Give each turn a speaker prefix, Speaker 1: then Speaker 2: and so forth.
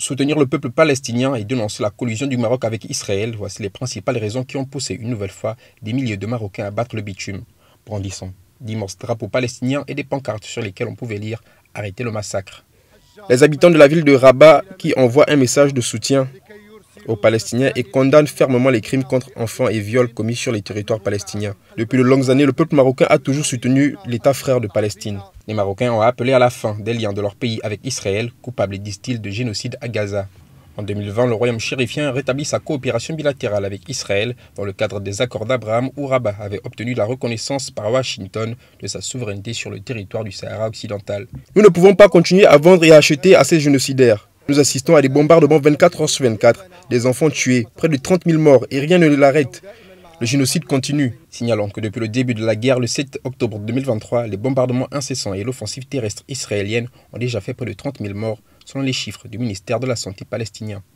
Speaker 1: soutenir le peuple palestinien et dénoncer la collusion du Maroc avec Israël, voici les principales raisons qui ont poussé une nouvelle fois des milliers de Marocains à battre le bitume, brandissant d'immenses drapeaux palestiniens et des pancartes sur lesquelles on pouvait lire « Arrêtez le massacre ». Les habitants de la ville de Rabat qui envoient un message de soutien aux Palestiniens et condamnent fermement les crimes contre enfants et viols commis sur les territoires palestiniens. Depuis de longues années, le peuple marocain a toujours soutenu l'État frère de Palestine. Les Marocains ont appelé à la fin des liens de leur pays avec Israël, coupable, disent-ils, de génocide à Gaza. En 2020, le royaume chérifien rétablit sa coopération bilatérale avec Israël dans le cadre des accords d'Abraham où Rabat avait obtenu la reconnaissance par Washington de sa souveraineté sur le territoire du Sahara occidental. Nous ne pouvons pas continuer à vendre et à acheter à ces génocidaires. Nous assistons à des bombardements 24 heures sur 24, des enfants tués, près de 30 000 morts et rien ne l'arrête. Le génocide continue. signalant que depuis le début de la guerre, le 7 octobre 2023, les bombardements incessants et l'offensive terrestre israélienne ont déjà fait près de 30 000 morts, selon les chiffres du ministère de la Santé palestinien.